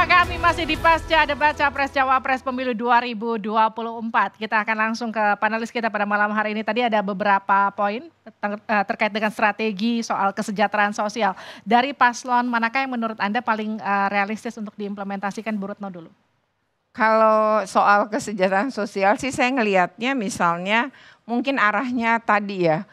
bersama kami masih di pasca debat Capres Cawapres Pemilu 2024. Kita akan langsung ke panelis kita pada malam hari ini. Tadi ada beberapa poin eh, terkait dengan strategi soal kesejahteraan sosial. Dari paslon manakah yang menurut Anda paling eh, realistis untuk diimplementasikan Bu Retno dulu? Kalau soal kesejahteraan sosial sih saya ngelihatnya misalnya mungkin arahnya tadi ya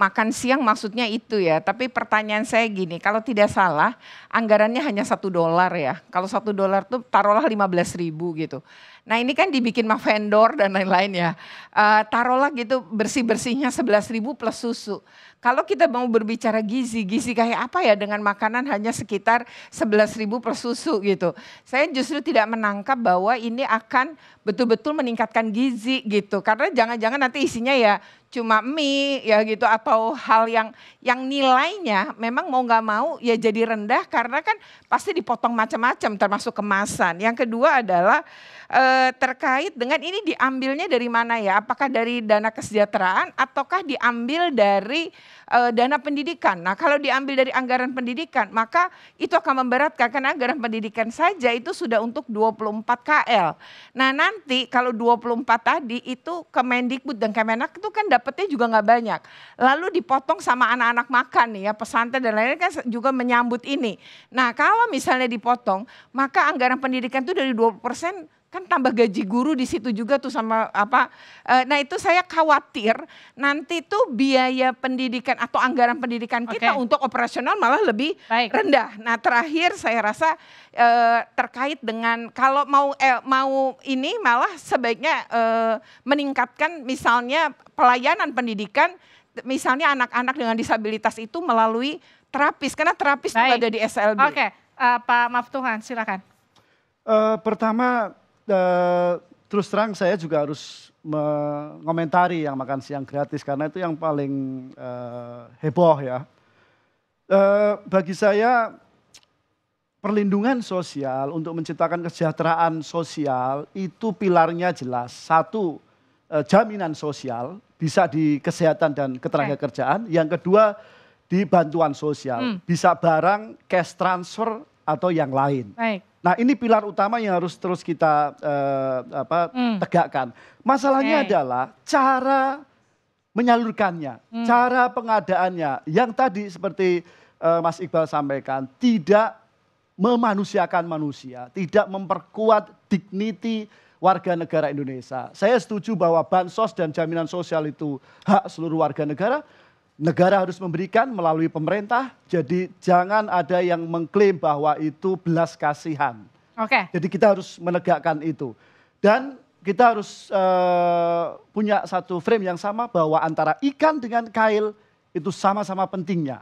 makan siang maksudnya itu ya. Tapi pertanyaan saya gini, kalau tidak salah anggarannya hanya satu dolar ya. Kalau satu dolar tuh taruhlah lima belas ribu gitu. Nah ini kan dibikin sama vendor dan lain-lain ya. Uh, taruhlah gitu bersih-bersihnya sebelas ribu plus susu. Kalau kita mau berbicara gizi, gizi kayak apa ya dengan makanan hanya sekitar sebelas ribu plus susu gitu. Saya justru tidak menangkap bahwa ini akan betul-betul meningkatkan gizi gitu. Karena jangan-jangan nanti isinya ya cuma mie ya gitu atau hal yang yang nilainya memang mau nggak mau ya jadi rendah karena kan pasti dipotong macam-macam termasuk kemasan. Yang kedua adalah e, terkait dengan ini diambilnya dari mana ya? Apakah dari dana kesejahteraan ataukah diambil dari e, dana pendidikan? Nah, kalau diambil dari anggaran pendidikan, maka itu akan memberatkan karena anggaran pendidikan saja itu sudah untuk 24 KL. Nah, nanti kalau 24 tadi itu Kemendikbud dan Kemenak itu kan dapetnya juga nggak banyak. Lalu dipotong sama anak-anak makan nih ya pesantren dan lain-lain kan juga menyambut ini. Nah kalau misalnya dipotong maka anggaran pendidikan itu dari 20 persen kan tambah gaji guru di situ juga tuh sama apa. Eh, nah itu saya khawatir nanti tuh biaya pendidikan atau anggaran pendidikan kita okay. untuk operasional malah lebih Baik. rendah. Nah terakhir saya rasa eh, terkait dengan kalau mau eh, mau ini malah sebaiknya eh, meningkatkan misalnya pelayanan pendidikan misalnya anak-anak dengan disabilitas itu melalui terapis karena terapis Baik. juga ada di SLB. Oke, okay. uh, eh, Pak Maftuhan silakan. Uh, pertama uh, terus terang saya juga harus mengomentari yang makan siang gratis karena itu yang paling uh, heboh ya. Uh, bagi saya perlindungan sosial untuk menciptakan kesejahteraan sosial itu pilarnya jelas. Satu, uh, jaminan sosial bisa di kesehatan dan kerjaan Yang kedua, di bantuan sosial. Hmm. Bisa barang, cash transfer atau yang lain. Baik. Nah ini pilar utama yang harus terus kita uh, apa, hmm. tegakkan. Masalahnya okay. adalah cara menyalurkannya, hmm. cara pengadaannya. Yang tadi seperti uh, Mas Iqbal sampaikan, tidak memanusiakan manusia, tidak memperkuat dignity warga negara Indonesia. Saya setuju bahwa bansos dan jaminan sosial itu hak seluruh warga negara, negara harus memberikan melalui pemerintah. Jadi jangan ada yang mengklaim bahwa itu belas kasihan. Oke. Okay. Jadi kita harus menegakkan itu. Dan kita harus uh, punya satu frame yang sama bahwa antara ikan dengan kail itu sama-sama pentingnya.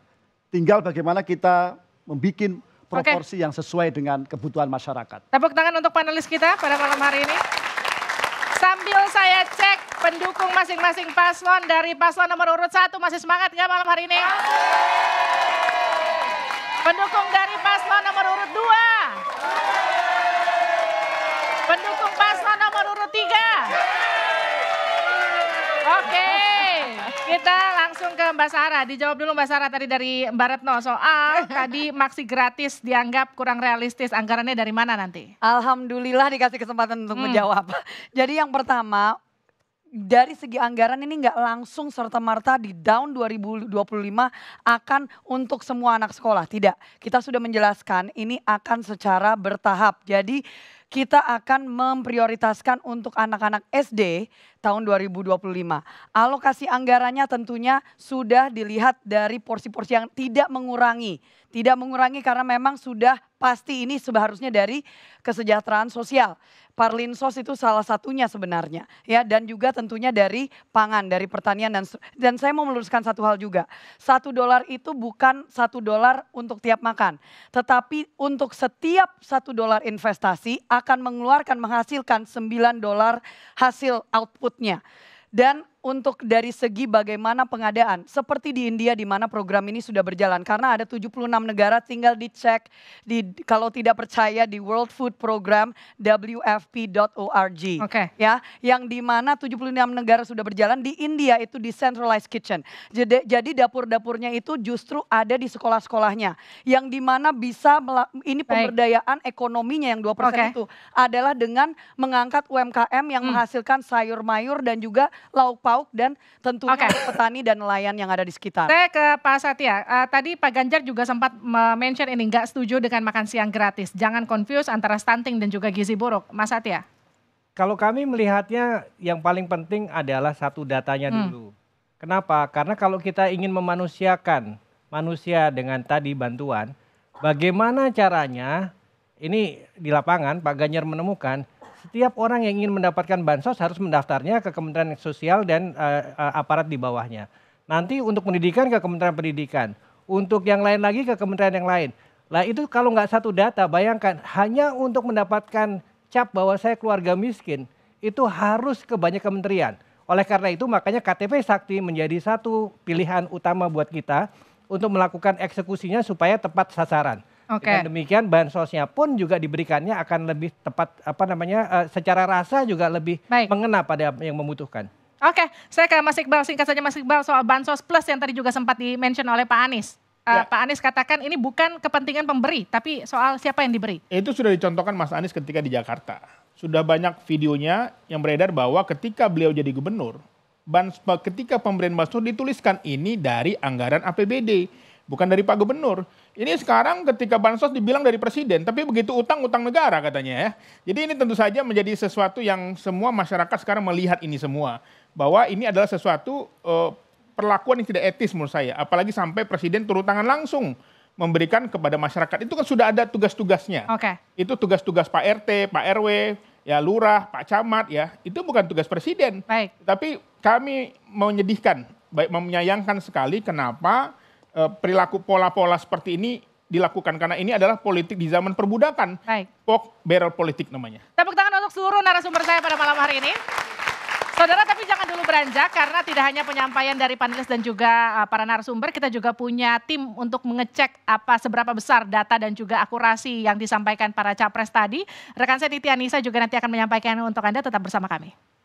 Tinggal bagaimana kita membuat proporsi okay. yang sesuai dengan kebutuhan masyarakat. Tepuk tangan untuk panelis kita pada malam hari ini. Sambil saya cek pendukung masing-masing paslon dari paslon nomor urut satu masih semangat nggak malam hari ini? Pendukung dari paslon nomor urut dua. Pendukung paslon nomor urut tiga. Oke, kita langsung ke Mbak Sarah. Dijawab dulu Mbak Sarah tadi dari Mbak Retno soal tadi maksi gratis dianggap kurang realistis. Anggarannya dari mana nanti? Alhamdulillah dikasih kesempatan untuk hmm. menjawab. Jadi yang pertama dari segi anggaran ini nggak langsung serta merta di down 2025 akan untuk semua anak sekolah. Tidak, kita sudah menjelaskan ini akan secara bertahap. Jadi kita akan memprioritaskan untuk anak-anak SD, tahun 2025. Alokasi anggarannya tentunya sudah dilihat dari porsi-porsi yang tidak mengurangi. Tidak mengurangi karena memang sudah pasti ini seharusnya dari kesejahteraan sosial. Parlinsos itu salah satunya sebenarnya ya dan juga tentunya dari pangan, dari pertanian dan dan saya mau meluruskan satu hal juga. Satu dolar itu bukan satu dolar untuk tiap makan, tetapi untuk setiap satu dolar investasi akan mengeluarkan menghasilkan 9 dolar hasil output berikutnya. Dan untuk dari segi bagaimana pengadaan. Seperti di India di mana program ini sudah berjalan karena ada 76 negara tinggal dicek di kalau tidak percaya di World Food Program wfp.org. Okay. Ya, yang di mana 76 negara sudah berjalan di India itu di centralized kitchen. Jadi jadi dapur-dapurnya itu justru ada di sekolah-sekolahnya. Yang di mana bisa ini pemberdayaan Baik. ekonominya yang 2% okay. itu adalah dengan mengangkat UMKM yang hmm. menghasilkan sayur mayur dan juga lauk PAUK dan tentunya okay. petani dan nelayan yang ada di sekitar. Saya ke Pak Satya, uh, tadi Pak Ganjar juga sempat mention ini nggak setuju dengan makan siang gratis. Jangan confuse antara stunting dan juga gizi buruk. Mas Satya. Kalau kami melihatnya yang paling penting adalah satu datanya hmm. dulu. Kenapa? Karena kalau kita ingin memanusiakan manusia dengan tadi bantuan, bagaimana caranya ini di lapangan Pak Ganjar menemukan setiap orang yang ingin mendapatkan bansos harus mendaftarnya ke Kementerian Sosial dan uh, uh, aparat di bawahnya. Nanti untuk pendidikan ke Kementerian Pendidikan, untuk yang lain lagi ke kementerian yang lain. Lah itu kalau nggak satu data, bayangkan hanya untuk mendapatkan cap bahwa saya keluarga miskin itu harus ke banyak kementerian. Oleh karena itu makanya KTP Sakti menjadi satu pilihan utama buat kita untuk melakukan eksekusinya supaya tepat sasaran. Okay. Dengan demikian bansosnya pun juga diberikannya akan lebih tepat apa namanya uh, secara rasa juga lebih Baik. mengena pada yang membutuhkan. Oke, okay. saya ke Mas Iqbal singkat saja Mas Iqbal soal bansos plus yang tadi juga sempat di-mention oleh Pak Anies. Eh, ya. Pak Anies katakan ini bukan kepentingan pemberi, tapi soal siapa yang diberi. Itu sudah dicontohkan Mas Anies ketika di Jakarta. Sudah banyak videonya yang beredar bahwa ketika beliau jadi gubernur, ketika pemberian bansos dituliskan ini dari anggaran APBD bukan dari Pak Gubernur. Ini sekarang ketika bansos dibilang dari presiden, tapi begitu utang utang negara katanya ya. Jadi ini tentu saja menjadi sesuatu yang semua masyarakat sekarang melihat ini semua bahwa ini adalah sesuatu uh, perlakuan yang tidak etis menurut saya, apalagi sampai presiden turun tangan langsung memberikan kepada masyarakat. Itu kan sudah ada tugas-tugasnya. Oke. Okay. Itu tugas-tugas Pak RT, Pak RW, ya lurah, Pak Camat ya. Itu bukan tugas presiden. Baik. Tapi kami menyedihkan, baik menyayangkan sekali kenapa Eh, perilaku pola-pola seperti ini dilakukan karena ini adalah politik di zaman perbudakan. Baik. Pok barrel politik namanya. Tepuk tangan untuk seluruh narasumber saya pada malam hari ini. Saudara tapi jangan dulu beranjak karena tidak hanya penyampaian dari panelis dan juga eh, para narasumber, kita juga punya tim untuk mengecek apa seberapa besar data dan juga akurasi yang disampaikan para capres tadi. Rekan saya Titi Anissa juga nanti akan menyampaikan untuk Anda tetap bersama kami.